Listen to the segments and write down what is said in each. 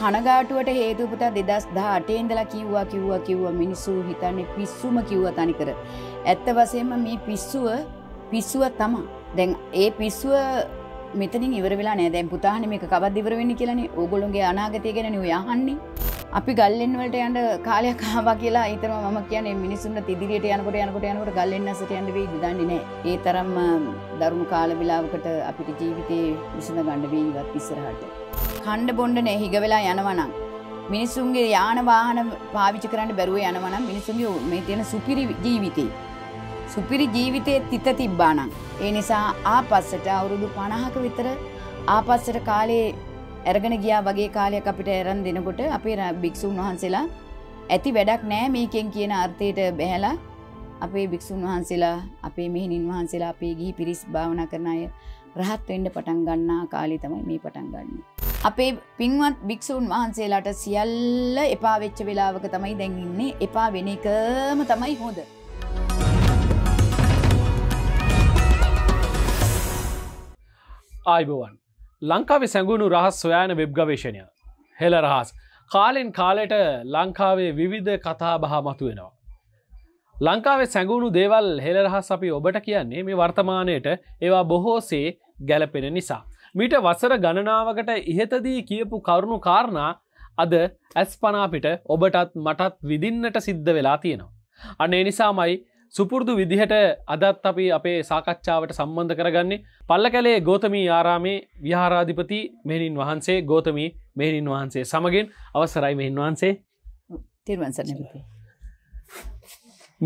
කනගාටුවට හේතුපුත දෙදස් දාටේ ඉඳලා කිව්වා කිව්වා කිව්ව මිනිස්සු හිතන්නේ පිස්සුම කිව්ව තනිකර. ඇත්ත වසයෙන්ම මේ පිස්සුව පිස්සුව තමා. දැන් ඒ පිස්සුව මෙතනින් ඉවර වෙලා නෑ දැන් පුතාහන මේක කවත් ඉවර වෙන්න කියලානේ ඕගොල්ලොන්ගේ අනාගතය ගැන යහන්නේ. අපි ගල්ලෙන් වලට යන්න කාලයක් ආවා කියලා ඊතරම මම කියන්නේ මිනිසුන්ට ඉදිරියට යනකොට යනකොට යනකොට ගල්ලෙන් නැසට යන්න වෙයිද දන්නේ නෑ. ඒ තරම්ම දරුණු කාල වේලාවකට අපිට ජීවිතේ විසඳ ගන්න වෙයි ඉවත් ඉස්සරහට. කණ්ඩ බොණ්ඩනේ හිග වෙලා යනවනම් මිනිසුන්ගේ යාන වාහන පාවිච්චි කරන්න බැරුව යනවනම් මිනිසුන්ගේ මේ තියෙන සුපිරි ජීවිතේ සුපිරි ජීවිතයේ තිත තිබ්බානම් ඒ නිසා ආපස්සට අවුරුදු 50ක විතර ආපස්සට කාලේ අරගෙන ගියා වගේ කාලයක් අපිට ඇරන් දෙනකොට අපේ භික්ෂුන් වහන්සේලා ඇති වැඩක් නෑ මේකෙන් කියන අර්ථයට බැහැලා අපේ භික්ෂුන් වහන්සේලා අපේ මෙහෙණින් වහන්සේලා අපේ ගිහි පිරිස් භාවනා කරන අය රහත් වෙන්න පටන් ගන්නා කාලේ තමයි මේ පටන් ගන්නේ අපේ පින්වත් භික්‍ෂූන් වහන්සේලාට සියල්ල එපාවෙච්ච වෙලාවක තමයි දැන්ඉන්නේ එපා වෙන එකම තමයි හොද. ආයිබෝවන් ලංකාවේ සැඟුණු රහස් සොයාන වෙබ් ගවේශණය. හෙළ රහස් කාලෙන් කාලෙට ලංකාවේ විවිධ කතා බහ මතුවෙනවා. ලංකාවේ සැඟුණු දේවල් හෙළ රහස් අපි ඔබට කියන්නේ මේ වර්තමානයට ඒවා බොහෝසේ ගැලපෙන නිසා. මීට වසර ගණනාවකට ඉහතදී කියපු කරුණු කාරණා අද ඇස් පනාපිට ඔබටත් මටත් විදින්නට සිද්ධ වෙලා තියෙනවා. අන්නේ නිසාමයි සුපුරදු විදිහට අදත් අපි අපේ සාකච්ඡාවට සම්බන්ධ කරගන්නේ පල්ල කැලේ ගෝතමී ආරාමේ විහාරාධිපති මෙහිණින් වහන්සේ ගෝතමී මෙහිණින් වහන්සේ සමගින් අවසරයි මෙහින් වහන්සේ තිර්වන්සනති.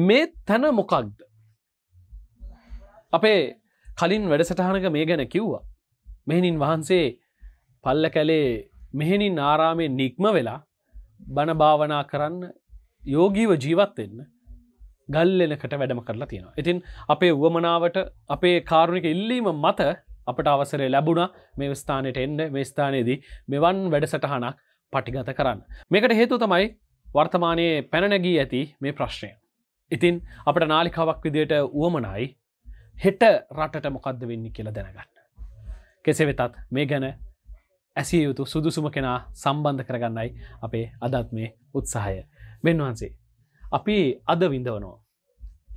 මේ තැන මොකක්ද. අපේ කලින් වැඩසටහනක මේ ගැන කිව්වා. මෙහෙණින් වහන්සේ පල්ල කැලේ මෙහෙණින් ආරාමය නික්ම වෙලා බණ භාවනා කරන්න යෝගීව ජීවත්වෙන්න ගල්ලෙනකට වැඩම කරලා තියෙනවා. ඉතින් අපේ වුවමනාවට අපේ කාරුණික ඉල්ලීම මත අපට අවසරේ ලැබුණ මේ ස්ථානයට එන්න මේ ස්ථානයේදී මෙවන් වැඩසටහනක් පටිගත කරන්න. මේකට හේතු තමයි වර්තමානයේ පැනනැගී ඇති මේ ප්‍රශ්නය. ඉතින් අපට නාලිකාවක් විදියට වුවමනයි හෙට රටට මොකක්ද වෙන්න කියලා දැනගන්න. කෙසේ වෙතත් මේ ගැන ඇසිය යුතු සුදුසුම කෙනා සම්බන්ධ කරගන්නයි අපේ අදත් මේ උත්සාහය මෙන් වහන්සේ. අපි අද විඳවනෝ.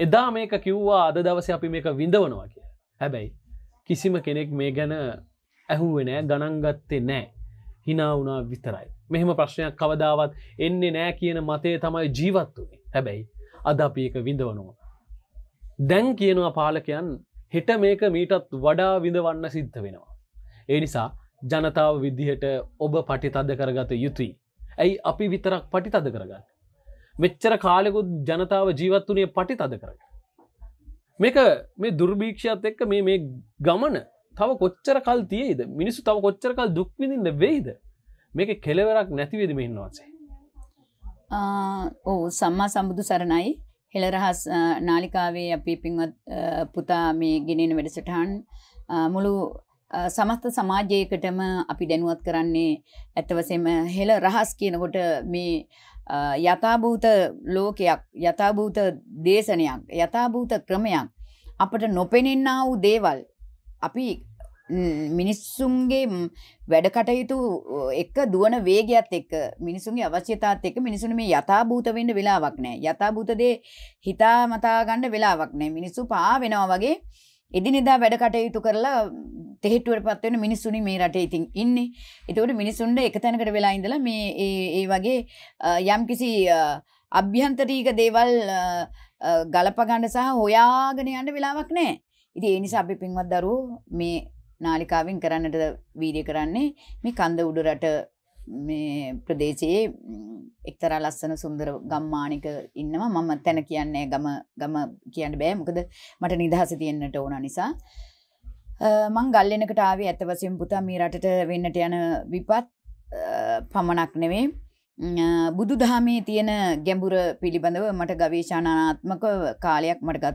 එදා මේක කිව්වා අද දවස අපි මේක විඳවනවා කිය හැබැයි කිසිම කෙනෙක් මේ ගැන ඇහුවෙනෑ ගණන්ගත්තේ නෑ හිනා වුණා විතරයි. මෙහෙම ප්‍රශ්නයක් කවදාවත් එන්නේ නෑ කියන මතය තමයි ජීවත් වුනේ හැබැයි අද අපි එක විඳවනවා. දැන් කියනවා පාලකයන් හෙට මේක මීටත් වඩා විඳවන්න සිද්ධ වෙනවා. ඒ නිසා ජනතාව විදිහට ඔබ පටිතද කරගත යුතුයි. ඇයි අපි විතරක් පටිතද කරගන්න. මෙච්චර කාලෙකුත් ජනතාව ජීවත් වනේ පටිතද කරග. මේක මේ දුර්භීක්ෂයක්ත් එක්ක මේ මේ ගමන තව කොච්චර කල් තියේද මිනිස්සු තව කොච්චර කල් දුක්විඳින්න වෙයිද මේක කෙලවරක් නැතිවේදම ඉන්නවාසේ. ඕ සම්මා සම්බුදු සරණයි හෙළරහස් නාලිකාවේ අපි පින්වත් පුතා මේ ගෙනෙන වැඩසටහන් මුළු සමස්ත සමාජයකටම අපි දැනුවත් කරන්නේ ඇතවසම හෙළ රහස් කියනකොට මේ යථභූත ලෝකයක් යථභූත දේශනයක් යථභූත ක්‍රමයක් අපට නොපෙනෙන්න්නා වූ දේවල් අපි මිනිස්සුන්ගේ වැඩ කටයුතු එක දුවන වේගයක්ත් එක් මිනිසුන්ගේ අවශ්‍යතාත් එක් මිනිසුන මේ යථභූතවෙන්න වෙලාවක් නෑ යථභූතදේ හිතා මතාගණ්ඩ වෙලාවක් නෑ මිනිස්සු පා වෙනවා වගේ එදිනෙදා වැඩ කටයුතු කරලා තෙහෙට්ටුවට පත්වෙන මිනිස්සුනි මේ රටේ ඉතින් ඉන්නේ. එතකොට මිනිසුන්ට එක තැනකට වෙලා ඉඳලා මේ ඒ වගේ යම්කිසි අභ්‍යන්තරීක දේවල් ගලපගන්න සහ හොයාගෙන යන්න වෙලාවක් නැහැ. ඉතින් ඒ නිසා අපි පින්වත් දරුවෝ මේ නාලිකාවෙන් කරන්නට වීඩියෝ කරන්නේ මේ කන්ද උඩරට මේ ප්‍රදේශයේ එක්තරා ලස්සන සුන්දර ගම්මානික ඉන්නවා මම තැන කියන්නේ ගම ගම කියන්න බෑ මොකද මට නිදහස තියෙන්නට ඕන නිසා මං ගල්ලෙනකට ආවේ ඇත වශයෙන් පුතා මේ රටට වෙන්නට යන විපත් පමණක් නෙවෙයි බුදු දහමේ තියෙන ගැඹුර පිළිබඳව මට ගවේශානාත්මක කාලයක් මට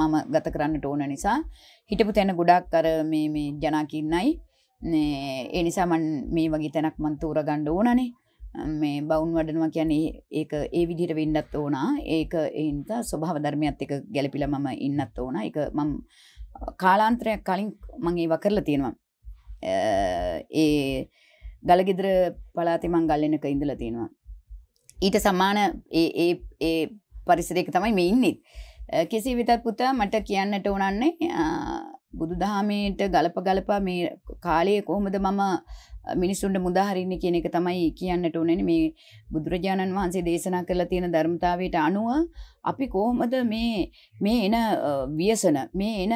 මම ගත කරන්නට ඕන නිසා හිටපු තැන ගොඩක් අර මේ ජනා කින්නයි එනිසාමන් මේ වගේ තැනක් මන් තෝර ගණ්ඩ ඕනනේ මේ බෞන් වඩනවා කියන්නේ ඒක ඒ විදිහට වෙන්නත් ඕනා ඒක එන්ත ස්වභාව ධර්මයත් එක ගැලපිල මම ඉන්නත් ඕන එක මම කාලාන්ත්‍රයක් කලින් මං ඒව කරලා තියෙනවා ඒ ගලගෙදර පලාතිමං ගල්ලනක ඉඳල තියෙනවා. ඊට සමාන ඒ පරිසරයක තමයි මේ ඉන්නෙත්. කෙසේ විතත් පුතා මට කියන්නට ඕනන්නේ බුදුදහමේට ගලප ගලපා මේ කාලයේ කොහොමද මම මිනිස්සුන්ට මුදාහරින්න කියන එක තමයි කියන්නට උනන මේ බුදුරජාණන් වහන්සේ දේශනා කරලා තියෙන ධර්මතාවයට අනුව අපි කොහොමද මේ මේ එන වියසන මේ එන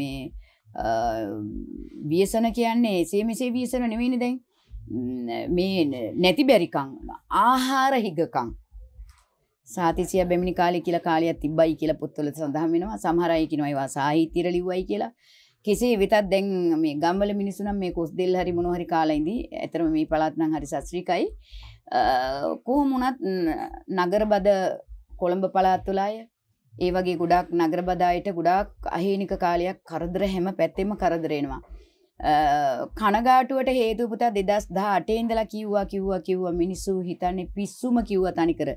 මේ වියසන කියන්නේ එසේ මෙසේ වියසන නෙවෙයිනි දැන් මේ නැති බැරිකං ආහාර හිගකං සාතිසිය බැමිණි කාලේ කියලා කාලයක් තිබ්බයි කියලා පොත්වල සඳහන් වෙනවා. සමහර අය කියනවා ඒවා සාහිත්‍යර ලිව්වයි කියලා. කෙසේ වෙතත් දැන් මේ ගම්වල මිනිස්සු නම් මේ කොස් දෙල් හරි මොනවා හරි කාලා ඉඳී. ඇතරම මේ පළාත් නම් හරි සස්ත්‍රීකයි. කොහොම වුණත් නගර බද කොළඹ පළාත් තුළ අය ඒ වගේ ගොඩක් නගර බදායට ගොඩක් අහේනික කාලයක් කරදර හැම පැත්තෙම කරදරේනවා. කනගාටුවට හේතුපුතා දෙදස් දාටේ ඉඳලා කිව්වා කිව්වා කිව්ව මිනිස්සු හිතන්නේ පිස්සුම කිව්ව තනිකර.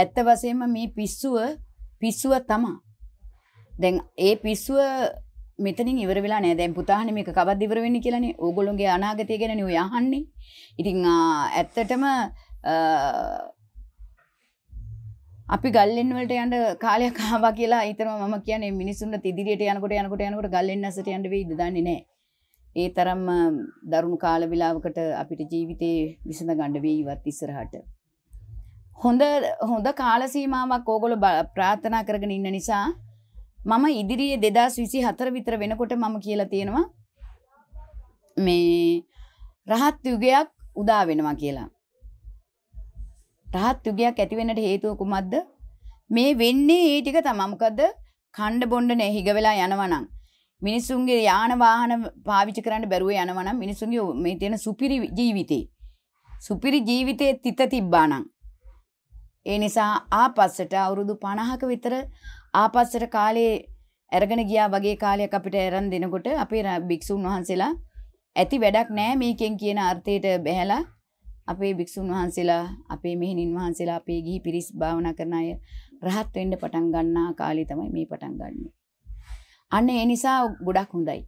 ඇත්ත වසයෙන්ම මේ පිස්සුව පිස්සුව තමා. දැන් ඒ පිස්සුව මෙතනින් ඉවර වෙලා නෑ දැන් පුතාහනේ මේක කවද්ද ඉවර වෙන්නේ කියලානේ. ඕගොල්ලෝගේ අනාගතය ගැන නේ යහන්නේ. ඉතින් ඇත්තටම අපි ගල්ලෙන් වලට යන්න කාලයක් ආවා කියලා හිතනවා මම කියන්නේ මිනිස්සුන්ට ඉදිරියට යනකොට යනකොට යනකොට ගල්ලෙන් නැසට යන්න වෙයිද දන්නේ නැහැ. ඒ තරම්ම දරුණු කාල වෙලාවකට අපිට ජීවිතේ විසඳ ගන්න වේවිවත් ඉස්සරහට. හොඳ හොඳ කාල සීමාවක් ඕගොල්ලෝ ප්‍රාර්ථනා කරගෙන ඉන්න නිසා මම ඉදිරියේ 2024 විතර වෙනකොට මම කියලා තියෙනවා මේ රහත් යුගයක් උදා වෙනවා කියලා. රහත් යුගයක් ඇති වෙන්නට හේතුව කුමක්ද? මේ වෙන්නේ ඒ ටික තමයි. මොකද කණ්ඩ බොණ්ඩ නැහිග වෙලා යනවනම් මිනිස්සුන්ගේ යාන වාහන පාවිච්චි කරන්න බැරුව යනවනම් මිනිසුන්ගේ මේ තියෙන සුපිරි ජීවිතේ සුපිරි ජීවිතයේ තිත තිබ්බානම් ඒ නිසා ආපස්සට අවුරුදු 50ක විතර ආපස්සට කාලේ අරගෙන ගියා වගේ කාලයක් අපිට ඇරන් දෙනකොට අපේ භික්ෂුන් වහන්සේලා ඇති වැඩක් නෑ මේකෙන් කියන අර්ථයට බැහැලා අපේ භික්ෂුන් වහන්සේලා අපේ මෙහෙණින් වහන්සේලා අපේ ගිහි පිරිස් භාවනා කරන අය රහත් වෙන්න පටන් ගන්නා කාලේ තමයි මේ පටන් ගන්නේ අන්න ඒ නිසා ගොඩක් හොඳයි.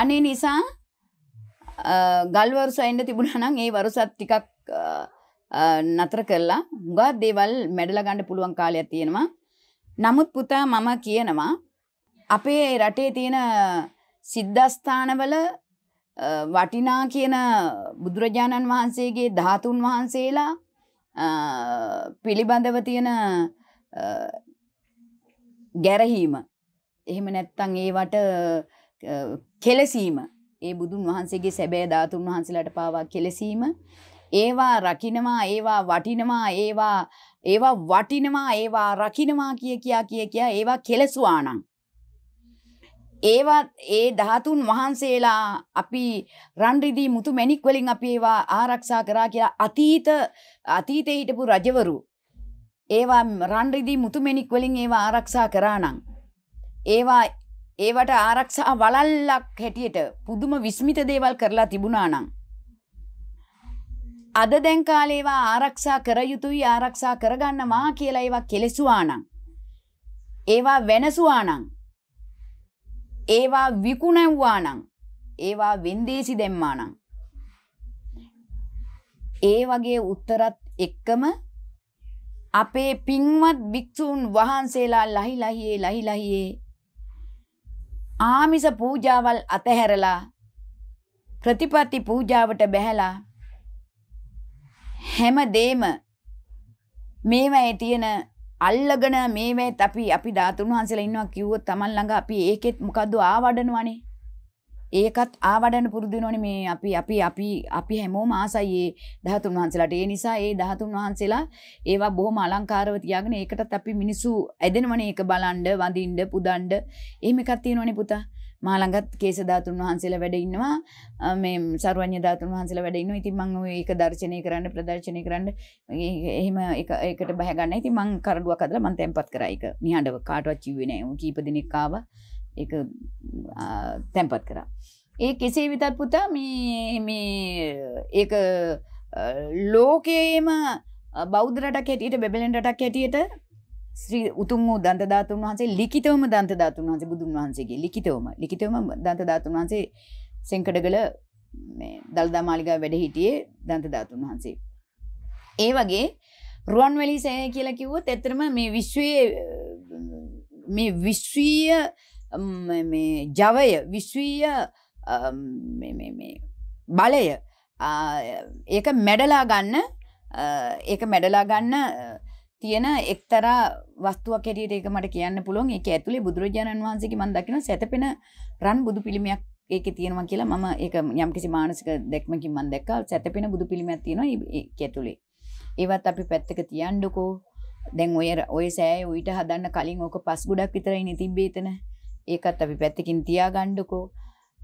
අනේ නිසා ගල්වරුස එන්න තිබුණනම් ඒ වරුසත් ටිකක් නතර කරලා හුඟා දේවල් මැඩලා ගන්න පුළුවන් කාලයක් තියෙනවා. නමුත් පුතා මම කියනවා අපේ රටේ තියෙන සිද්ධස්ථානවල වටිනා කියන බුදුරජාණන් වහන්සේගේ ධාතුන් වහන්සේලා පිළිබඳව තියෙන ගැරහීම එහෙම නැත්තං ඒවට කෙලසීම ඒ බුදුන් වහන්සේගේ සැබෑ ධාතුන් වහන්සේලට පාවා කෙලසීම ඒවා රකිනවා ඒවා වටිනවා ඒවා ඒවා වටිනවා ඒවා රකිනවා කිය කියා කිය කියා ඒවා කෙලසුවානං ඒවා ඒ ධාතුන් වහන්සේලා අපි රන්රිදී මුතු මැණික් වලින් අපි ඒවා ආරක්ෂා කරා කියලා අතීත අතීතේ හිටපු රජවරු ඒවා රන්රිදී මුතු මැණික් වලින් ඒවා ආරක්ෂා කරා නම් ඒවා ඒවට ආරක්ෂා වලල්ලක් හැටියට පුදුම විස්මිත දේවල් කරලා තිබුණා නම් අද දැන් කාලේවා ආරක්ෂා කර යුතුයි ආරක්ෂා කරගන්නවා කියලා ඒවා කෙලෙසුවා නම් ඒවා වෙනසුවා නම් ඒවා විකුණවුවා නම් ඒවා වෙන්දේසි දැම්මා නම් ඒ වගේ උත්තරත් එක්කම අපේ පින්වත් භික්ෂූන් වහන්සේලා ලහි ලහියේ ලහි ලහියේ ආමිස පූජාවල් අතහැරලා ප්‍රතිපatti පූජාවට බැහැලා හැමදේම මේවැයි තියෙන අල්ලගෙන මේවැයි අපි අපි ධාතුන් වහන්සේලා ඉන්නවා කිව්වොත් Taman ළඟ අපි ඒකෙත් මොකද්ද ආවඩනවනේ ඒකත් ආවඩන පුරුදුනොන මේ අපි අපි අපි අපි හැමෝ මාසයේ දහතුන් වහන්සේලාට ඒ නිසා ඒ දහතුන් වහන්සේලා ඒවා බොහොම අලංකාරව තියාගෙන ඒකටත් අපි මිනිස්සු ඇදෙනවනේ ඒක බලන්ඩ වඳින්ඩ පුදන්ඩ එහෙම එකක් තියෙනවනේ පුතා මාළඟත් කේස ධාතුන් වහන්සේලා වැඩ ඉන්නවා මේ සර්වඥ ධාතුන් වහන්සේලා වැඩ ඉන්නවා. ඉතින් මම ඒක දර්ශනය කරන්න ප්‍රදර්ශනය කරන්න එහෙම එක ඒකට බහ ගන්න. ඉතින් මම කරඩුවක් අදලා මම තැම්පත් කරා ඒක. නිහඬව කාටවත් කිව්වේ නෑ. කීප දිනක් ආවා. ඒ තැම්පත් කරා. ඒ කෙසේ විතත් පුතා ඒ ලෝකයේම බෞද්ධරටක් හැටියට බැබලෙන්ටක් හැටියට ශ්‍රී උතුම් වූ දන්තධාතුන් වහන්සේ ලිකිතවම දන්තධාතුන් වහන්සේ බුදුන් වහන්සේගේ ලිකිතවම ලිකිතවම දන්තධාතුන් වහන්සේ සෙංකඩගල දල්දා මාලිගා වැඩ හිටියේ දන්තධාතුන් වහන්සේ. ඒ වගේ රුවන්වැලි සෑය කියලා කිව්වොත් ඇත්තරම මේ විශ්වයේ මේ විශ්වීය ජවය විශ්වීය බලය ඒක මැඩලා ගන්න ඒක මැඩලා ගන්න තියෙන එක්තරා වස්තුව කෙරියට ඒක මට කියන්න පුළුවන් එක ඇතුළේ බුදුරජාණන් වහන්සේගේ මම දකින සැතපෙන රන් බුදු පිළිමයක් ඒක තියෙනවා කියලා මම ඒක යම්කිසි මානසික දැක්මකින් මම දැක්කා සැතපෙන බුදු පිළිමයක් තියෙනවා ඒක ඇතුළේ ඒවත් අපි පැත්තක තියන්නකෝ දැන් ඔය ඔය සෑය උවිත හදන්න කලින් ඕක පස් ගොඩක් විතරයි නේ තිබ්බේ එතන ඒකත් අපි පැත්තකින් තියාගණ්ඩුකෝ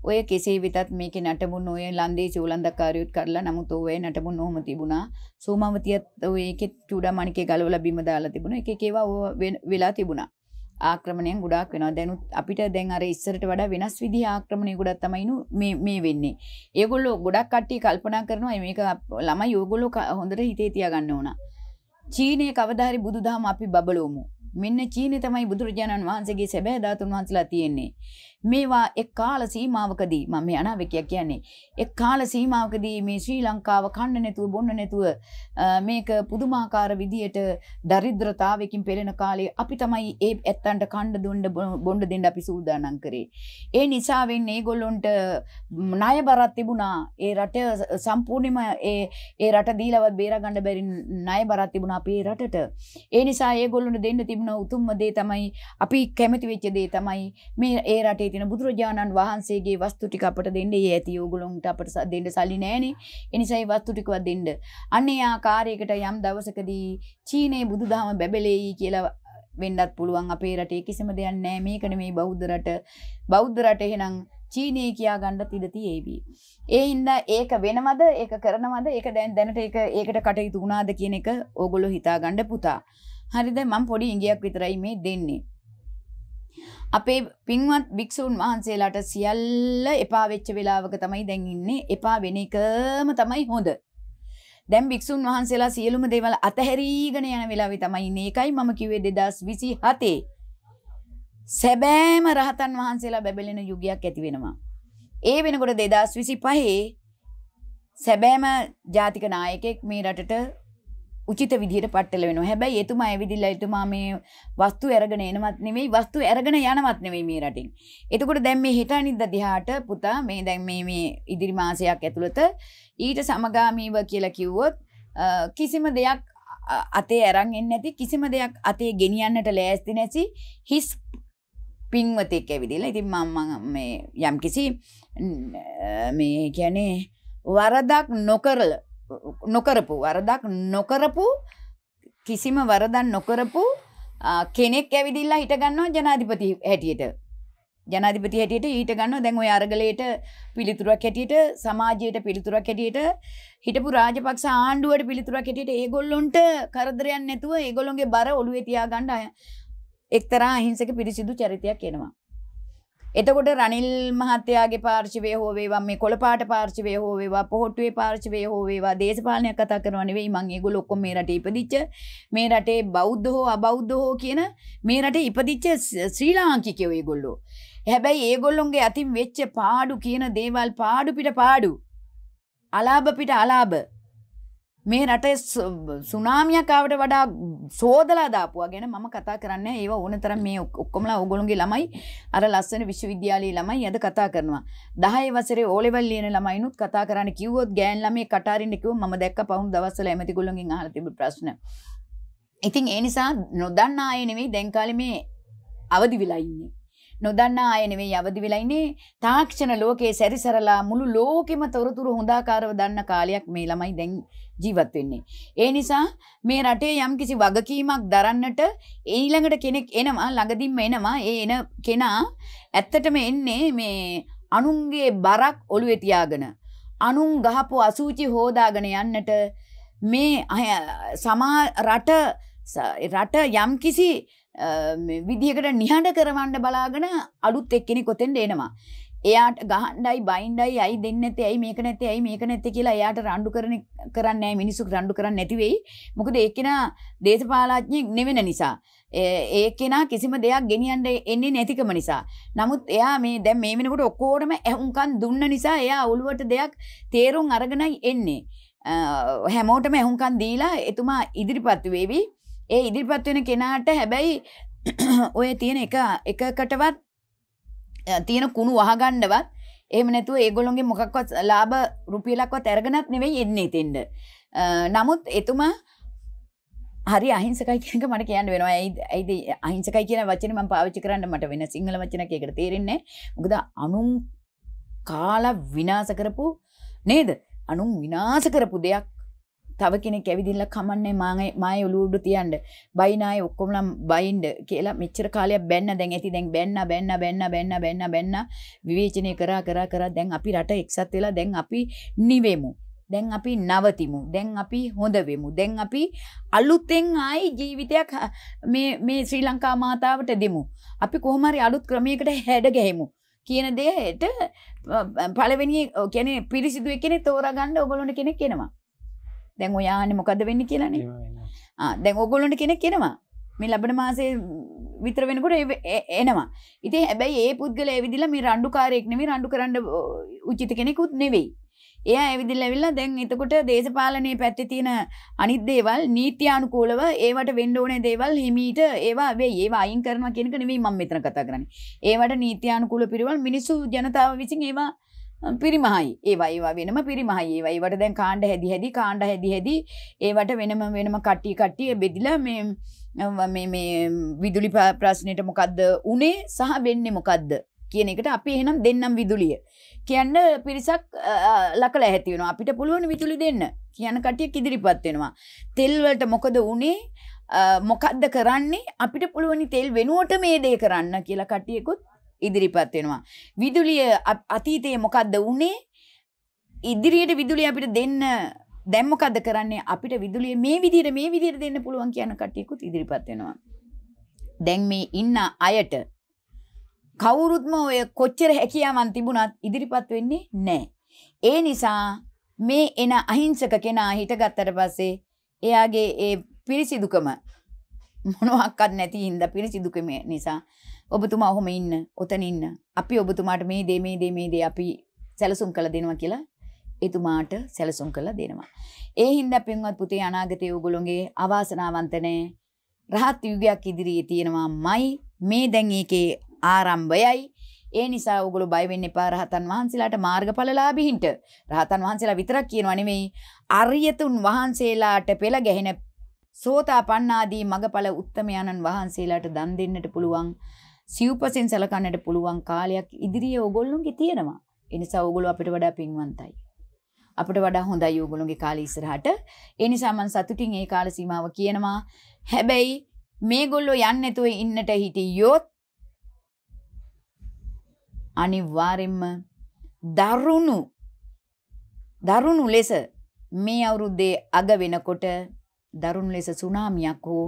ඔය කෙසේ වෙතත් මේක නටබුන් ඔය ලන්දේ චූලන්දකාරයුත් කරලා නමුත් ඔය නටබුන් නොහොම තිබුණා සූමවතියත් ඒක චුඩා මණිකේ ගලවල බිම දාලා තිබුණ එක එකේවා වෙලා තිබුණා ආක්‍රමණයෙන් ගොඩක් වෙනවා දැනුත් අපිට දැන් අර ඉස්සරට වඩා වෙනස් විදි ආක්‍රමණය ගොඩක් තමයිනු මේ මේ වෙන්නේ ඒගොල්ලෝ ගොඩක් කට්ටිය කල්පනා කරනවා මේක ළමයි ඕගොල්ලෝ හොඳට හිතේ තියාගන්න ඕන චීනයේ කවදාහරි බුදුදහම අපි බබලවමු මෙන්න චීනේ තමයි බුදුරජාණන් වහන්සේගේ සැබෑ ධාතුන් වහන්සලා තියෙන්නේ. මේවා එක් කාල සීමාවකදී මම මේ අනාවකයක් කියන්නේ එක් කාල සීමාවකදී මේ ශ්‍රී ලංකාව කන්න නැතුව බොන්න නැතුව මේක පුදුමාකාර විදියට දරිද්‍රතාවයකින් පෙළෙන කාලේ අපි තමයි ඒ ඇත්තන්ට කණ්ඩ දුන්න බොණ්ඩ දෙන්න අපි සූදානම් කරේ. ඒ නිසා වෙන්නේ ඒගොල්ලොන්ට ණය බරක් තිබුණා. ඒ රට සම්පූර්ණයෙන්ම ඒ ඒ රට දීලවත් බේරගන්න බැරි ණය බරක් තිබුණා අපේ රටට. ඒ නිසා ඒගොල්ලොන්ට දෙන්න තිබුණ උතුම්ම දේ තමයි අපි කැමති වෙච්ච දේ තමයි මේ ඒ රටේ ලෝකේ තින බුදුරජාණන් වහන්සේගේ වස්තු ටික අපට දෙන්න ඒ ඇති ඕගොල්ලන්ට අපට දෙන්න සල්ලි නෑනේ. ඒ නිසායි වස්තු ටිකවත් දෙන්න. අන්න ඒ ආකාරයකට යම් දවසකදී චීනයේ බුදුදහම බැබලෙයි කියලා වෙන්නත් පුළුවන් අපේ රටේ කිසිම දෙයක් නෑ මේකනේ මේ බෞද්ධ රට. බෞද්ධ රට එහෙනම් චීනය කියා ගණ්ඩ තිඩ තියේවී. ඒ හින්දා ඒක වෙනමද ඒක කරනවද ඒක දැන් දැනට ඒක ඒකට කටයුතු වුණාද කියන එක ඕගොලො හිතා ගණ්ඩ පුතා. හරිද මම් පොඩි ඉංගියක් විතරයි මේ දෙන්නේ. අපේ පින්වත් භික්ෂූන් වහන්සේලාට සියල්ල එපා වෙච්ච වෙලාවක තමයි දැන් ඉන්නේ. එපා වෙන එකම තමයි හොඳ. දැන් භික්ෂූන් වහන්සේලා සියලුම දේවල් අතහැරීගෙන යන වෙලාවේ තමයි ඉන්නේ. ඒකයි මම කිව්වේ 2027. සැබෑම රහතන් වහන්සේලා බැබලෙන යුගයක් ඇති වෙනවා. ඒ වෙනකොට 2025 සැබෑම ජාතික නායකෙක් මේ රටට උචිත විදිට පටල වෙන හැබැයි එතුම ඇවිදිල්ල එතුමා මේ වස්තු ඇරගෙන එනවත් නෙවෙයි වස්තු ඇරගෙන යනවත් නෙවෙයි මේ රටින් එතකොට දැම් මේ හිට නිද දිහාට පුතා මේ දැන් මේ මේ ඉදිරි මාසයක් ඇතුළත ඊට සමගාමීව කියලා කිව්වොත් කිසිම දෙයක් අතේ ඇරන් එන්න ඇති කිසිම දෙයක් අතේ ගෙනියන්නට ලෑස්ති නැසි හිස් පින්වතෙක් ඇවිදිලා ඉතින් මම මේ යම් කිසි මේ කියන්නේ වරදක් නොකරල නොකරපු වරදක් නොකරපු කිසිම වරදන් නොකරපු කෙනෙක් ඇවිදිල්ලා හිටගන්නවා ජනාධිපති හැටියට ජනාධිපති හැටියට ඊට ගන්න දැන් ඔය අරගලයට පිළිතුරක් හැටියට සමාජයට පිළිතුරක් හැටියට හිටපු රාජපක්ෂ ආණ්ඩුවට පිළිතුරක් හැටියට ඒගොල්ලොන්ට කරදරයක් නැතුව ඒගොල්ලොන්ගේ බර ඔළුවේ තියාගන්න එක්තරා අහිංසක පිරිසිදු චරිතයක් එනවා එතකොට රනිල් මහත්තයාගේ පාර්ශවය හෝවේවා මේ කොළපාට පාර්ශවය හෝවේවා පොහොට්ටුවේ පාර්ශවය හෝවේවා දේශපාලනයක් කතා කරනවා නෙවෙයි මං ඒගොල්ලෝ ඔක්කොම මේ රටේ ඉපදිච්ච මේ රටේ බෞද්ධ හෝ අබෞද්ධ හෝ කියන මේ රටේ ඉපදිච්ච ශ්‍රී ලාංකිකයෝ ඒගොල්ලෝ. හැබැයි ඒගොල්ලොන්ගේ අතින් වෙච්ච පාඩු කියන දේවල් පාඩු පිට පාඩු. අලාභ පිට අලාභ මේ රටේ සුනාමියකාවට වඩා සෝදලා දාපුවා ගැන මම කතා කරන්න ඒව ඕනතර මේ ඔක්කොමලා ඔගොලුන්ගේ ළමයි අර ලස්සන විශ්වවිද්‍යාලයේ ළමයි අද කතා කරනවා. 10 වසරේ ඕලෙවල් ලියන ළමයිනුත් කතා කරන්න කිව්වොත් ගෑන් ළමයි කටාරින්න කිව්ව මම දැක්ක පවුන් දවස්වල ඇමතිගොල්ලන්ගෙන් අහලා තිබු ප්‍රශ්න. ඉතින් ඒ නිසා නොදන්නා අය නෙවෙයි දැන් කාලේ මේ අවදි වෙලා ඉන්නේ. නොදන්නා අය නෙවෙයි අවදි වෙලා ඉන්නේ තාක්ෂණ ලෝකයේ සැරිසරලා මුළු ලෝකෙම තොරතුරු හොඳාකාරව දන්න කාලයක් මේ ළමයි දැන් ජීවත් වෙන්නේ. ඒ නිසා මේ රටේ යම්කිසි වගකීමක් දරන්නට ඊළඟට කෙනෙක් එනවා ළඟදින්ම එනවා ඒ එන කෙනා ඇත්තටම එන්නේ මේ අනුන්ගේ බරක් ඔළුවේ තියාගෙන අනුන් ගහපු අසූචි හොදාගෙන යන්නට මේ සමා රට රට යම්කිසි විදිහකට නිහඬ කරවන්න බලාගෙන අලුත් එක්කෙනෙ කොතෙන් එනවා. එයාට ගහන්ඩයි බයින්ඩයි අයි දෙන්න ඇති ඇයි මේක නැති ඇයි මේක නැති කියලා එයාට රණ්ඩු කරන කරන්න මිනිසු රණ්ඩු කරන්න නැතිවෙයි මොකද ඒකෙන දේශපාලාඥයෙක් නෙවෙන නිසා. ඒකෙනා කිසිම දෙයක් ගෙනියන්ට එන්නේ නැතිකම නිසා. නමුත් එයා මේ දැම් මේ වෙනකොට ඔක්කෝටම ඇහුන්කන් දුන්න නිසා එයා ඔළුවට දෙයක් තේරුම් අරගෙනයි එන්නේ. හැමෝටම ඇහුන්කන් දීලා එතුමා ඉදිරිපත්තු වේවි. ඒ ඉදිරිපත් වෙන කෙනාට හැබැයි ඔය තියෙන එක එකකටවත් තියෙන කුණු වහගණ්ඩවත් එම නැතුව ඒගොලොන්ගේ මොකක්වත් ලාබ රුපියලක්වත් ඇරගෙනත් නෙවෙයි එන්නේ තෙන්ඩ. නමුත් එතුමා හරි අහිංසකයි කියක මට කියන්න වෙනවා ඇයිද අහිංසකයි කියන වචන ම පාවිච්චි කරන්න මට වෙන සිංහල වචන එකට තේරෙන්නේ මොකද අනුම් කාල විනාස කරපු නේද අනුම් විනාස කරපු දෙයක් තව කෙනෙක් ඇවිදිල්ල කමන්නේ මාගේ මාය ඔලුඩු තියන්ඩ බයිනාය ඔක්කොමලම් බයින්ඩ කියලා මෙච්චර කාලයක් බැන්න දැන් ඇති දැන් බැන්න බැන්න බැන්න බැන්න බැන්න බැන්න විවේචනය කරා කරා කරා දැන් අපි රට එක්සත් වෙලා දැන් අපි නිවෙමු දැන් අපි නවතිමු දැන් අපි හොඳ වෙමු දැන් අපි අලුතෙන් ආයි ජීවිතයක් මේ මේ ශ්‍රී ලංකා මාතාවට දෙමු අපි කොහොමරි අලුත් ක්‍රමයකට හැඩ ගැහෙමු කියන දේට පළවෙනි කැනෙ පිරිසිදුව කෙනෙ තෝරගන්න ඔගොලොන කෙනෙක් කෙනවා දැන් ඔයාන මොකද වෙන්න කියලනේ දැන් ඔගොලොට කෙනෙ කෙනවා මේ ලබන මාසේ විතර වෙනකොට එනවා ඉති හැබැයි ඒ පුද්ගල ඇවිදිල මේ රණ්ඩු කාරයෙක්නෙම රණ්ඩු කරන්න උචිත කෙනෙකුත් නෙවෙයි එය ඇවිදිල් ඇවිල්ලා දැන් එතකොට දේශපාලනය පැත්ති තියෙන අනිත් දේවල් නීති්‍යයානුකූලව ඒවට වෙන්ඩෝන දේවල් හිමීට ඒවා වේ ඒ අයින් කරන කෙනෙක නෙවී මම් මෙතන කතා කරන්න ඒවට නීති්‍යයානුකූල පිරිවල් මිනිස්සු ජනතාව විසින් ඒවා පිරිමහයි ඒවා ඒවා වෙනම පිරිමහයි ඒවා ඒවට දැන් කාණ්ඩ හැදි හැදි කාණ්ඩ හැදි හැදි ඒවට වෙනම වෙනම කට්ටිය කට්ටිය බෙදිලා මේ මේ විදුලි ප්‍රශ්නයට මොකද්ද උනේ සහ වෙන්නේ මොකද්ද කියන එකට අපි එහෙනම් දෙන්නම් විදුලිය කියන්න පිරිසක් ලකල ඇති වෙනවා අපිට පුළුවන් විදුලි දෙන්න කියන කටියක් ඉදිරිපත් වෙනවා තෙල් වලට මොකද උනේ මොකද්ද කරන්නේ අපිට පුළුවනි තෙල් වෙනුවට මේ දේ කරන්න කියලා කටියකුත් ඉදිරිපත් වෙනවා. විදුලිය අතීතයේ මොකක්ද වුනේ? ඉදිරියට විදුලිය අපිට දෙන්න දැන් මොකද්ද කරන්නේ? අපිට විදුලිය මේ විදිහට මේ විදිහට දෙන්න පුළුවන් කියන කට්ටියකුත් ඉදිරිපත් වෙනවා. දැන් මේ ඉන්න අයට කවුරුත්ම ඔය කොච්චර හැකියාවන් තිබුණත් ඉදිරිපත් වෙන්නේ නැහැ. ඒ නිසා මේ එන අහිංසක කෙනා හිටගත්තට පස්සේ එයාගේ ඒ පිරිසිදුකම මොනවාක්වත් නැති හින්දා පිරිසිදුකම නිසා ඔබතුමා ඔහොම ඉන්න ඔතන ඉන්න අපි ඔබතුමාට මේ දේ මේ දේ මේ දේ අපි සැලසුම් කළ දෙනවා කියලා එතුමාට සැලසුම් කළ දෙනවා. ඒ හින්දා පින්වත් පුතේ අනාගතයේ ඕගොල්ලෝගේ අවාසනාවන්ත නැහැ. රහත් යුගයක් ඉදිරියේ තියෙනවාමයි මේ දැන් ඒකේ ආරම්භයයි. ඒ නිසා ඔගොල්ලෝ බය වෙන්න එපා රහතන් වහන්සේලාට මාර්ගඵලලාභීන්ට. රහතන් වහන්සේලා විතරක් කියනවා නෙමෙයි අරියතුන් වහන්සේලාට පෙළ ගැහෙන සෝතාපන්නාදී මගඵල උත්තමයන්න් වහන්සේලාට දන් දෙන්නට පුළුවන්. සිව්පසෙන් සලකන්නට පුළුවන් කාලයක් ඉදිරියේ ඕගොල්ලොන්ගේ තියෙනවා. එනිසා ඕගොල්ලෝ අපිට වඩා පින්වන්තයි. අපිට වඩා හොඳයි ඕගොල්ලොන්ගේ කාලය ඉස්සරහට. ඒ නිසා මම සතුටින් ඒ කාල සීමාව කියනවා. හැබැයි මේගොල්ලෝ යන්නේ නැතුව ඉන්නට හිටියොත් අනිවාර්යෙන්ම දරුණු දරුණු ලෙස මේ අවුරුද්දේ අග වෙනකොට දරුණු ලෙස සුනාමියක් හෝ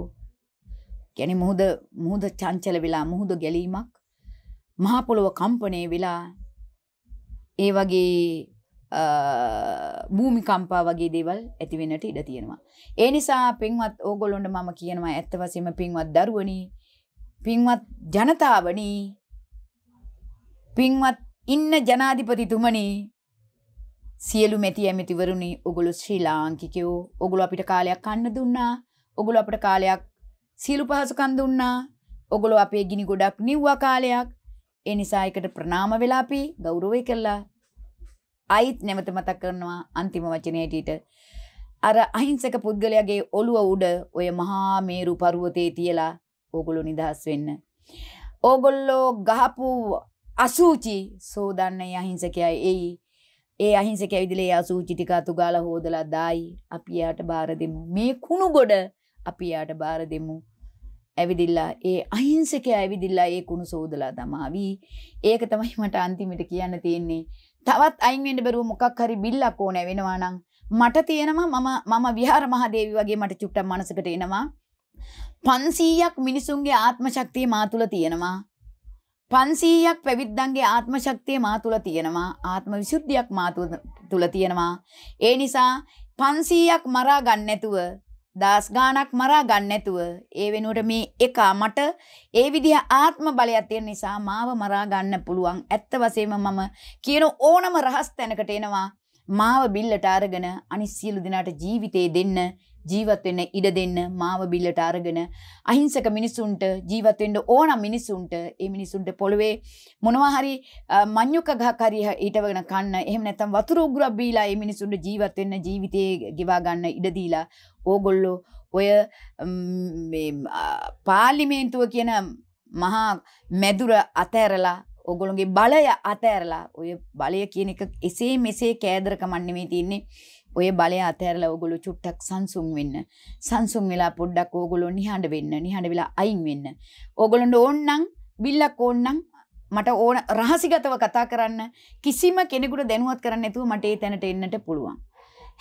ගැන මුහුද මුහුද චංචල වෙලා මුහුද ගැලීමක් මහපොළොව කම්පනය වෙලා ඒ වගේ භූමිකම්පා වගේ දේවල් ඇතිවෙනට ඉඩ තියෙනවා. ඒ නිසා පින්වත් ඕගොලොන්ට මම කියනවා ඇත්ත වසම පින්වත් දරුවනි පින්වත් ජනතාවනි පින්වත් ඉන්න ජනාධිපතිතුමනි සියලු මැති ඇමතිවරුණි ඔගොලු ශ්‍රී ලාංකිකයෝ ඔගොලු අපිට කාලයක් කන්න දුන්නා ඔගොලු අපට කාලයක් සියලු පහසුකම් දුන්නා ඔගොලො අපේ ගිනි ගොඩක් නිව්වා කාලයක් ඒ නිසා එකට ප්‍රනාම වෙලා අපි ගෞරවය කළා අයිත් නැවත මතක් කරනවා අන්තිම වචනයටට අර අහිංසක පුද්ගලයාගේ ඔළුව උඩ ඔය මහා මේරු පරුවතේ තියලා ඕගොලු නිදහස් වෙන්න ඕගොල්ලෝ ගහපු අසූචි සෝදන්නයි අහිංසකයයි එයි ඒ අහිංසක ඇවිදිලේ අසූචිටික අතු ගාල හෝදලා දායි අපි යාට බාර දෙමු මේ කුණු ගොඩ අපි යාට බාර දෙමු ඇවිදිල්ලා ඒ අහිංසක ඇවිදිල්ලා ඒ කුණු සෝදලා තමාවී ඒක තමයි මට අන්තිමිට කියන්න තියෙන්නේ තවත් අයින්වෙන්ඩ බැරුව මොකක් හරි බිල්ලක් ඕන වෙනවා නම් මට තියෙනවා මම මම විහාර මහදේවි වගේ මට චුට්ටක් මනසකට එනවා පන්සීයක් මිනිසුන්ගේ ආත්මශක්තිය මා තුළ තියෙනවා පන්සීයක් පැවිද්දන්ගේ ආත්මශක්තිය මා තුළ තියෙනවා ආත්ම විශුද්ධියක් මා තුළ තියෙනවා ඒ නිසා පන්සීයක් මරා ගන්නැතුව දාස් ගාණක් මරා ගන්න නැතුව ඒ වෙනුවට මේ එක මට ඒ විදිහ ආත්ම බලයක් තියෙන නිසා මාව මරා ගන්න පුළුවන් ඇත්ත වශයෙන්ම මම කියන ඕනම රහස් තැනකට එනවා මාව බිල්ලට අරගෙන අනිත් සියලු දෙනාට ජීවිතේ දෙන්න ජීවත් වෙන්න ඉඩ දෙන්න මාව බිල්ලට අරගෙන අහිංසක මිනිසුන්ට ජීවත් වෙන්න ඕන මිනිසුන්ට ඒ මිනිසුන්ට පොළවේ මොනවා හරි මඤ්ඤුක ගහක් හරි ඊටවගෙන කන්න එහෙම නැත්නම් වතුර උගුරක් බීලා ඒ මිනිසුන්ට ජීවත් වෙන්න ජීවිතේ ගෙවා ගන්න ඉඩ දීලා ඕගොල්ලෝ ඔය මේ පාර්ලිමේන්තුව කියන මහා මැදුර අතෑරලා ඔගොලොන්ගේ බලය අතෑරලා ඔය බලය කියන එක එසේ මෙසේ කෑදරකමන්නෙමේ තින්නේ ඔය බලය අතෑරලා ඔයගොල්ලෝ චුට්ටක් සංසුන් වෙන්න. සංසුන් වෙලා පොඩ්ඩක් ඔයගොල්ලෝ නිහඬ වෙන්න. නිහඬ වෙලා අයින් වෙන්න. ඔයගොල්ලන්ට ඕන්නම් බිල්ලක් ඕන්නම් මට ඕන රහසිගතව කතා කරන්න කිසිම කෙනෙකුට දැනුවත් කරන්න නැතුව මට ඒ තැනට එන්නට පුළුවන්.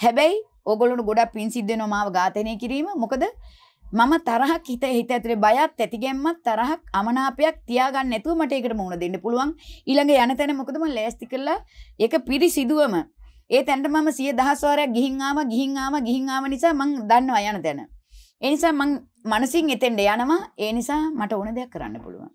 හැබැයි ඔයගොල්ලෝ ගොඩක් පින් සිද්ධ වෙනවා මාව ඝාතනය කිරීම. මොකද මම තරහක් හිත හිත ඇතුලේ බයත් ඇති ගැම්මක් තරහක් අමනාපයක් තියාගන්න නැතුව මට ඒකට මුහුණ දෙන්න පුළුවන් ඊළඟ යන තැන මොකද මම ලෑස්ති කරලා ඒක පිරිසිදුවම ඒ තැන්ට මම සිය දහස්වාරයක් ගිහිංආම ගිහිංආම ගිහිංආම නිසා මං දන්නවා යන තැන. ඒ නිසා මං මනසින් එතෙන්ට යනවා. ඒ නිසා මට ඕන දෙයක් කරන්න පුළුවන්.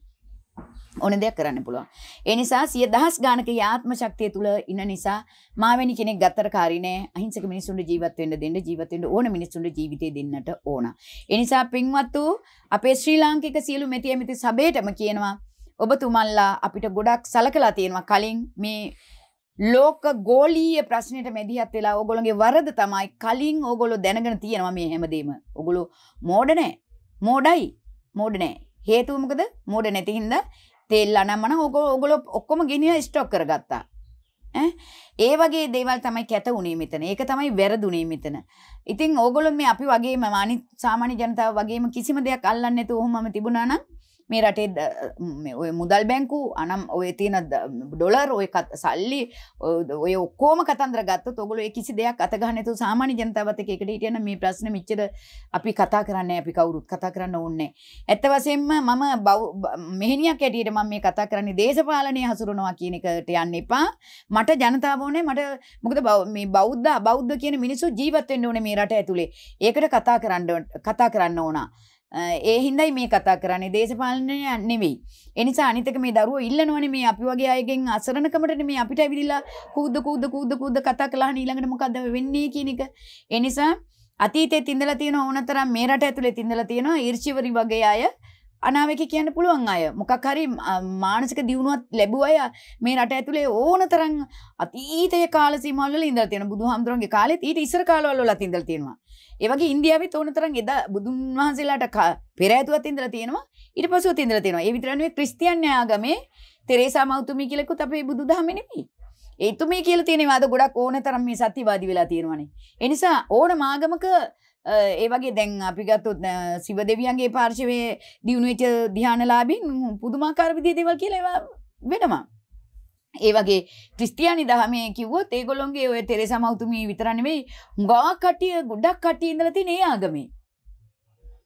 ඕන දෙයක් කරන්න පුළුවන්. ඒ නිසා සිය දහස් ගානක යාත්ම ශක්තිය තුල ඉන නිසා මා වෙනි කෙනෙක් ගත්තර කාරී නෑ. අහිංසක මිනිසුන්ට ජීවත් වෙන්න දෙන්න, ජීවත් වෙන්න ඕන මිනිසුන්ට ජීවිතේ දෙන්නට ඕන. ඒ නිසා පින්වත් වූ අපේ ශ්‍රී ලාංකික සියලු මෙති ඇමති සභේටම කියනවා ඔබතුමන්ලා අපිට ගොඩක් සලකලා තියෙනවා කලින් මේ ලෝක ගෝලීය ප්‍රශ්නයට මැදිහත් වෙලා ඕගොලොගේ වරද තමයි කලින් ඕගොලො දැනගෙන තියෙනවා මේ හැමදීම. ඔගොලු මෝඩ නෑ. මෝඩයි. මෝඩ නෑ. හේතුව මොකද? මෝඩ නැති හින්දා තෙල් අනම්මන ඕගොල්ලෝ ඔක්කොම ගෙනියලා ස්ටොක් කරගත්තා. ඈ ඒ වගේ දේවල් තමයි කැත උනේ මෙතන. ඒක තමයි වැරදුනේ මෙතන. ඉතින් ඕගොල්ලෝ මේ අපි වගේම අනිත් සාමාන්‍ය ජනතාව වගේම කිසිම දෙයක් අල්ලන්නේ නැතුව ඔහොමම තිබුණා නම් මේ රටේ ඔය මුදල් බැංකු අනම් ඔය තියෙන ඩොලර් ඔය සල්ලි ඔය ඔක්කෝම කතන්දර ගත්ත තොගොල කිසි දෙයක් අතගනතු සාමාන්‍ය ජනතාවත එකට හිටියන මේ ප්‍රශ්න මිච්චද අපි කතා කරන්න අපි කවුරුත් කතා කරන්න ඕන්නේ ඇත්ත වසෙන්ම මම බව් මෙහනියක් ඇටියට මම මේ කතා කරන්නේ දේශපාලනය හසුරුනවා කියනකට යන්න එපා මට ජනතාවෝනේ මට මොකද බව මේ බෞද්ධ බෞද්ධ කියන මිනිසු ජීවත්වෙන් ඕන මේ රට ඇතුළේ ඒකට කතා කරන්න කතා කරන්න ඕනා ඒ හින්දයි මේ කතා කරන්නේ දේශපාලනය නෙවෙයි. එනිසා අනිතක මේ දරුවෝ ඉල්ලනවනේ මේ අපි වගේ අයගෙන් අසරණකමට මේ අපිට ඇවිදලා කූද්ද කූද්ද කූද්ද කූද්ද කතා කළා ඊළඟට මොකද්ද වෙන්නේ කියන එක. ඒ නිසා අතීතයේ තිඳලා තියෙන ඕනතරම් මේ රට ඇතුලේ තිඳලා තියෙන ඊර්ෂිවරි වගේ අය අනාවක කියන්න පුළුවන් අය මොකක් හරි මානසික දියුණුවත් ලැබුව අය මේ රට ඇතුළේ ඕන තරන් අතීතය කාල සිමල්ල ඉද තින බුදු හාමුදුරන්ගේ කාලෙත් ඊට ඉස්සර කාලවල්ල තිදල් තියෙනවා ඒවගේ ඉන්දියාවත් ඕන තරන් එද බුදුන් වහන්සේලාට පෙරඇතුවත් ඉදර තියෙනවා ඉට පසු තිදර තියෙනවා ඒවිතරනුවේ ක්‍රස්තියන්යාගමේ තෙරේසා මෞතුමි කියලෙකුත් අපේ බුදු දහමනෙමි ඒතුමේ කියල තියෙනවාද ගොඩක් ඕන තරම් මේ සතිවාදි වෙලා තියෙනවානේ එනිසා ඕන මාගමක ඒවගේ දැන් අපිගත්තුත් සිව දෙවියන්ගේ පාර්ශවය දියුණුවච දිහානලාබින් පුදුමාකාරවිදි දෙවල් කියලවා වෙනවා. ඒවගේ ක්‍රිස්තියානි දහමේ කිව්වොත් ඒගොලොන්ගේ ඔය තෙරෙ සමහතුමී විතරණවෙයි ගා කටිය ගොඩක් කටිය ඉඳලති නේ ආගමේ.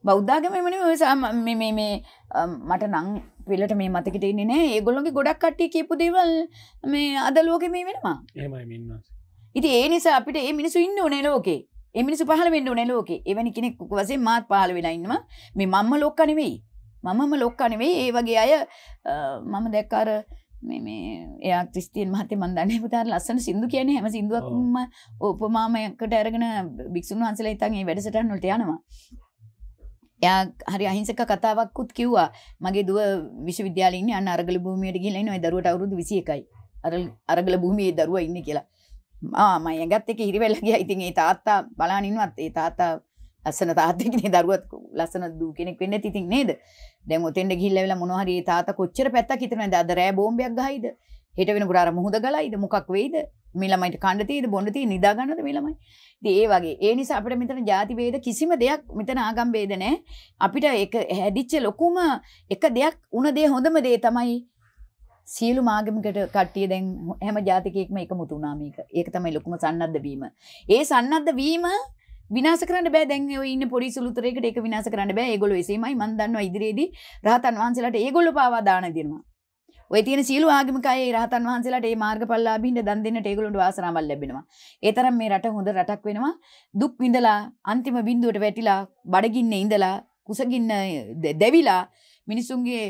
බෞද්ධාගමමන මේ මට නං පෙලට මේ මතකට ඉන්නේ නෑ ඒගොල්ලොගේ ගොඩක් කට්ටි කියපු දෙවල් මේ අද ලෝක මේ වෙනවා ඒමයි ඉති ඒ නිසා අපිට ඒ මිනිසු ඉන්න ඕනේ ලෝකේ එමිනිසු පහල වෙන්න ඕනේ ලෝකේ. එවැනි කෙනෙක් වශයෙන් මාත් පහල වෙලා ඉන්නවා. මේ මම්ම ලොක්ක නෙවෙයි. මමම ලොක්ක නෙවෙයි. ඒ වගේ අය මම දැක්ක අර මේ මේ එයා ක්‍රිස්තියන් මහත්තයා මන් දන්නේ පුතාට ලස්සන සින්දු කියන්නේ හැම සින්දුවක්ම උපමාමයකට අරගෙන භික්ෂුන් වහන්සේලා ඉතින් ඒ වැඩසටහන් වලට යනවා. එයා හරි අහිංසක කතාවක්කුත් කිව්වා. මගේ දුව විශ්වවිද්‍යාලේ ඉන්නේ අන්න අරගල භූමියට ගිහිල්ලා ඉන්නේ. ඒ දරුවට අවුරුදු 21යි. අරගල භූමියේ දරුවා ඉන්නේ කියලා. මම ඇගත් එක හිරිවෙල්ලගේ ඉතින් ඒ තාත්තා බලානින්වත් ඒ තාත්තා ලස්සන තාත්තකනේ දරුවත් ලස්සන දූ කෙනෙක් වෙන්න තිතින් නේද දැන් ඔතෙන්ට ගිහිල්ලා වෙලා මොනවා හරි ඒ තාත්තා කොච්චර පැත්තක් හිතනවද අද රෑ බෝම්බයක් ගහයිද හෙට වෙනකොට අර මුහුද ගලයිද මොකක් වෙයිද මේ ළමයිට කන්න තියෙද බොන්න තියෙ නිදා ගන්නද මේ ළමයි ඉතින් ඒ වගේ ඒ නිසා අපිට මෙතන ಜಾති ભેද කිසිම දෙයක් මෙතන ආගම් ભેද නැහැ අපිට එක හැදිච්ච ලොකුම එක දෙයක් උන දේ හොඳම දේ තමයි සියලු මාගමිකට කට්ටිය දැන් හැම ජාතිකයෙක්ම එක මුතුනාමක ඒක තමයි ලොකුම සන්නද්ධ වීම. ඒ සන්නද්ධ වීම විනාස කරන්න බෑ දැන් ඉන්න පොඩි සුළුතරයකට ඒක විනාස කරන්න බෑ ඒගොල්ලෝ එසේමයි මන් දන්නවා ඉදිරියේදී රහතන් වහන්සේලාට ඒගොල්ලෝ පාවා දාන දෙනවා. ඔය තියෙන සියලු ආගමික අය රහතන් වහන්සේලාට මේ මාර්ගඵලලාභීන්ට දන් දෙන්නට ඒගොල්ලොන්ට වාසනාවක් ලැබෙනවා. ඒ තරම් මේ රට හොඳ රටක් වෙනවා. දුක් විඳලා අන්තිම බිඳුවට වැටිලා බඩගින්නේ ඉඳලා කුසගින්න දෙවිලා මිනිසුන්ගේ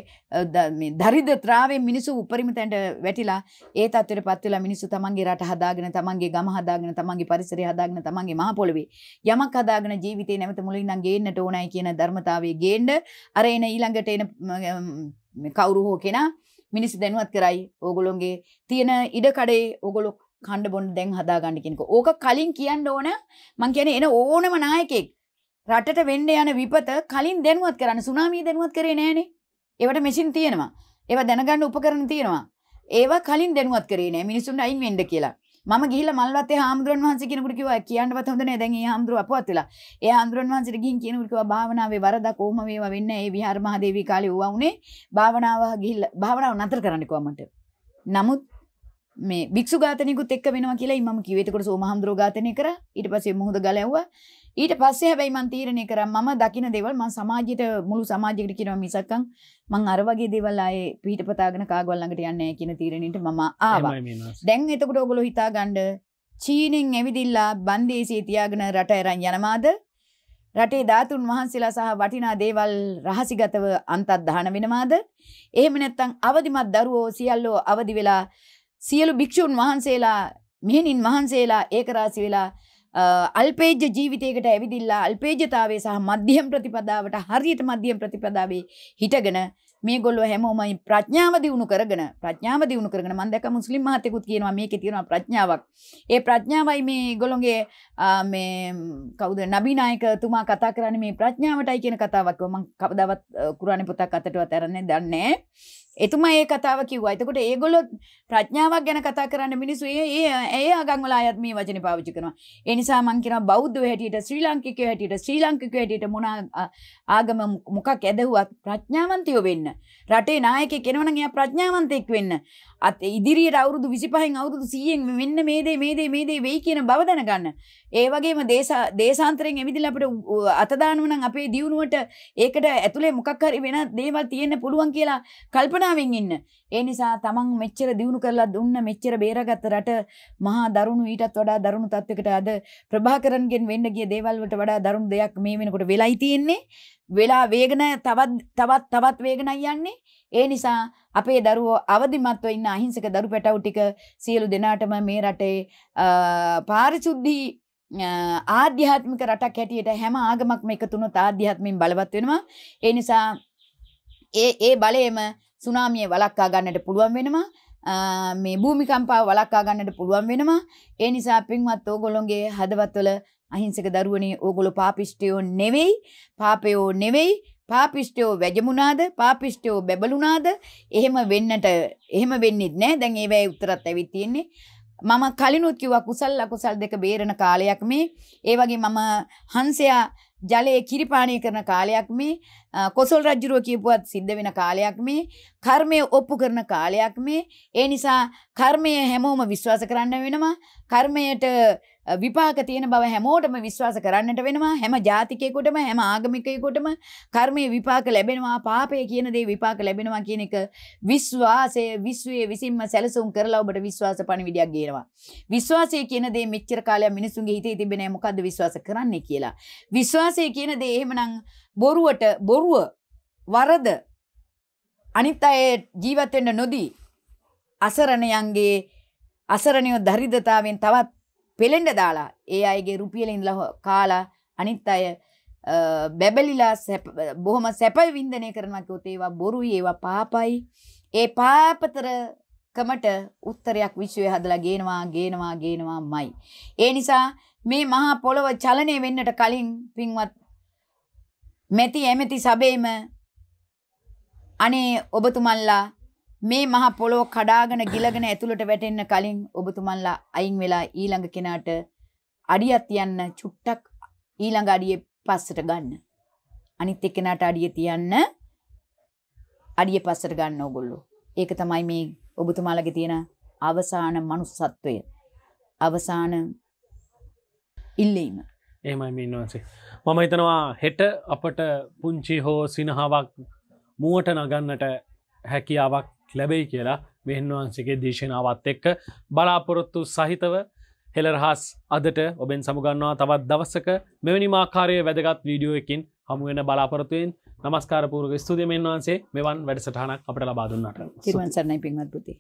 දරිද්‍රතාවයෙන් මිනිසු උපරිම තැනට වැටිලා ඒ තත්ත්වයට පත් වෙලා මිනිසු තමන්ගේ රට හදාගෙන තමන්ගේ ගම හදාගෙන තමන්ගේ පරිසරය හදාගෙන තමන්ගේ මහ පොළවේ යමක් හදාගෙන ජීවිතේ නැවත මුලින් නම් ගේන්නට ඕනයි කියන ධර්මතාවයේ ගේන්න අර එන ඊළඟට එන කවුරු හෝ කෙනා මිනිස් දැනුවත් කරයි ඕගොලොන්ගේ තියෙන ඉඩ කඩේ ඕගොලොක් කණ්ඩ බොන්ඩ දැන් හදාගන්න කෙනෙක ඕක කලින් කියන්න ඕන මං කියන එන ඕනම නායකෙක් රටට වෙන්න යන විපත කලින් දැනුවත් කරන්න සුනාමී දැනුවත් කරේ නෑනේ. ඒවට මැෂින් තියෙනවා. ඒවා දැනගන්න උපකරණ තියෙනවා. ඒවා කලින් දැනුවත් කරේ නෑ මිනිසුන්ට අයින් වෙන්න කියලා. මම ගිහිල්ලා මල්වත්තේ හාමුදුරන් වහන්සේ කෙනෙකුට කිව්වා කියන්නවත් හොඳ නෑ දැන් ඒ හාමුදුරුව අපවත් වෙලා. ඒ හාමුදුරන් වහන්සේට ගිහින් කියනකොට කිව්වා භාවනාවේ වරදක් ඕම මේවා වෙන්නේ ඒ විහාර මහදේවී කාලේ ඕවා උනේ. භාවනාව ගිහිල්ලා භාවනාව නතර කරන්න කිව්වා මට. නමුත් මේ භික්ෂු ගාතනයකුත් එක් වෙනවා කියලා මම කිවේතකොට සෝමහන්දරෝ ඝාතනය කර ඊට පස්සේ මුහුද ගලැව්වා ඊට පස්සේ හැබැයි මම තීරණය කරා මම දකින දේවල් මම සමාජයට මුළු සමාජයකට කියනවා මිසක්කන් මම අර වගේ දේවල් ආයේ පිටපතාගෙන කාගවල් ළඟට යන්නේ නැහැ කියන තීරණයට මම ආවා දැන් එතකොට ඔයගොල්ලෝ හිතාගන්න චීනෙන් ඇවිදිලා බන්දේසියේ තියාගෙන රට ඇරන් යනවාද රටේ ධාතුන් වහන්සේලා සහ වටිනා දේවල් රහසිගතව අන්තර්ධාන වෙනවාද එහෙම නැත්නම් අවදිමත් දරුවෝ සියල්ලෝ අවදි වෙලා සියලු භික්‍ෂූන් වහන්සේලා මෙහනින් වහන්සේලා ඒකරාසි වෙලා අල්පේජ ජීවිතයකට ඇවිදිල්ලා අල්පේජතාවේ සහ මධ්‍යම් ප්‍රතිපදාවට හරියට මධ්‍යම් ප්‍රතිපදාවේ හිටගෙන මේ ගොල්ලෝ හැමෝමයි ප්‍රඥාව දියුණු කරගෙන ප්‍රඥාව දියුණු කරගෙන මම දැක්ක මුස්ලිම් මහතෙකුත් කියනවා මේකේ තියෙනවා ප්‍රඥාවක්. ඒ ප්‍රඥාවයි මේ ගොල්ලොන්ගේ මේ කවුද නබී නායකතුමා කතා කරන්නේ මේ ප්‍රඥාවටයි කියන කතාවක්. මම කවදාවත් කුරාණේ පොතක් අතටවත් අරන්නේ දන්නේ නැහැ. එතුම ඒ කතාව කිව්ව අතකොට ඒගොල්ල ප්‍රඥාවක් ගැන කතා කරන්න මිනිසු ඒ ඒ අගංවල අයත් මේ වචන පාවිච්චි කරනවා එනිසා මංකින බෞද්ධ හැටියට ශ්‍රී ලංකික හැටියට ශ්‍රී ලංකික හැටියට මොනා ආගම මොකක් ඇදහුවත් ප්‍රඥාවන්තයෝ වෙන්න රටේ නායක කෙනවන එයා ප්‍රඥාවන්තයෙක් වෙන්න අත් ඉදිරියට අවුරුදු විසිපහෙන් අවුරුදු සියෙන් මෙන්න මේදේ මේදේ මේදේ වෙයි කියන බව දැනගන්න ඒ වගේම දේශා දේශාන්තරයෙන් එමිදිල අපට අතදානුවනම් අපේ දියුණුවට ඒකට ඇතුළේ මොකක් හරි වෙන දේවල් තියෙන්න පුළුවන් කියලා කල්පන භාවනාවෙන් ඉන්න. ඒ නිසා තමන් මෙච්චර දිනු කරලා දුන්න මෙච්චර බේරගත්ත රට මහා දරුණු ඊටත් වඩා දරුණු තත්වයකට අද ප්‍රභාකරන්ගෙන් වෙන්න ගිය දේවල් වලට වඩා දරුණු දෙයක් මේ වෙනකොට වෙලයි තියෙන්නේ. වෙලා වේගන තවත් තවත් තවත් වේගනයි යන්නේ. ඒ නිසා අපේ දරුවෝ අවදිමත්ව ඉන්න අහිංසක දරු පැටව් ටික සියලු දෙනාටම මේ රටේ පාරිශුද්ධි ආධ්‍යාත්මික රටක් හැටියට හැම ආගමක්ම එකතුනොත් ආධ්‍යාත්මයෙන් බලවත් වෙනවා. ඒ නිසා ඒ ඒ බලයේම සුනාමිය වලක්කා ගන්නට පුළුවන් වෙනවා මේ භූමිකම්පා වලක්කා ගන්නට පුළුවන් වෙනවා ඒ නිසා පින්වත් ඕගොල්ලොන්ගේ හදවත්වල අහිංසක දරුවනේ ඕගොල්ලෝ පාපිෂ්ඨයෝ නෙවෙයි පාපයෝ නෙවෙයි පාපිෂ්ඨයෝ වැජමුණාද පාපිෂ්ඨයෝ බැබළුණාද එහෙම වෙන්නට එහෙම වෙන්නේ නැහැ දැන් ඒවැයි උත්තරත් ඇවිත් තියෙන්නේ මම කලිනුත් කිව්වා කුසල් අකුසල් දෙක බේරන කාලයක් මේ ඒ වගේ මම හංසයා ජලය කිරිපානය කරන කාලයක් මේ කොසල් රජ්ජුරුව කියපුවත් සිද්ධ වෙන කාලයක් මේ කර්මය ඔප්පු කරන කාලයක් මේ ඒ නිසා කර්මය හැමෝම විශ්වාස කරන්න වෙනවා කර්මයට විපාක තියෙන බව හැමෝටම විශ්වාස කරන්නට වෙනවා හැම ජාතිකයෙකුටම හැම ආගමිකයෙකුටම කර්මයේ විපාක ලැබෙනවා පාපය කියන දේ විපාක ලැබෙනවා කියන එක විශ්වාසය විශ්වයේ විසින්ම සැලසුම් කරලා ඔබට විශ්වාස පණිවිඩයක් ගේනවා විශ්වාසය කියන දේ මෙච්චර කාලයක් මිනිසුන්ගේ හිතේ තිබෙන්නේ නැහැ මොකද්ද විශ්වාස කරන්නේ කියලා විශ්වාසය කියන දේ එහෙමනම් බොරුවට බොරුව වරද අනිත් අය ජීවත් වෙන්න නොදී අසරණයන්ගේ අසරණියෝ දරිද්‍රතාවෙන් තවත් පෙළෙන්ඩ දාලා ඒ අයගේ රුපියල ඉඳලා කාලා අනිත් අය බැබලිලා බොහොම සැපයි වින්දනය කරනකොත් ඒවා බොරු ඒවා පාපයි ඒ පාපතරකමට උත්තරයක් විශ්වය හදලා ගේනවා ගේනවා ගේනවා මයි. ඒ නිසා මේ මහා පොළොව චලනය වෙන්නට කලින් පින්වත් මෙති ඇමැති සබේම අනේ ඔබතුමල්ලා මේ මහ පොළොව කඩාගෙන ගිලගෙන ඇතුළට වැටෙන්න කලින් ඔබතුමන්ලා අයින් වෙලා ඊළඟ කෙනාට අඩියක් තියන්න චුට්ටක් ඊළඟ අඩිය පස්සට ගන්න. අනිත් එක්කෙනාට අඩිය තියන්න අඩිය පස්සට ගන්න ඕගොල්ලෝ. ඒක තමයි මේ ඔබතුමාලගේ තියෙන අවසාන manussත්වය. අවසාන ඉල්ලීම. එහෙමයි මින්වන්සේ. මම හිතනවා හෙට අපට පුංචි හෝ සිනහාවක් මුවට නගන්නට හැකියාවක් ලැබෙයි කියලා මෙහන්වහන්සගේ දේශනාවත් එක්ක බලාපොරොත්තු සහිතව හෙළරහස් අදට ඔබෙන් සමුගන්නවා තවත් දවස්සක මෙවැනි මාකාරය වැදගත් වීඩියෝ එකින් හමුවෙන බලාපොරතුවෙන් නමස්කාරපුූරග ස්තුතිමන් වන්සේ මෙවන් වැඩසටහනක් අපට ලබාදුන්නට තිරුවන් සරණයි පින්වත් පුති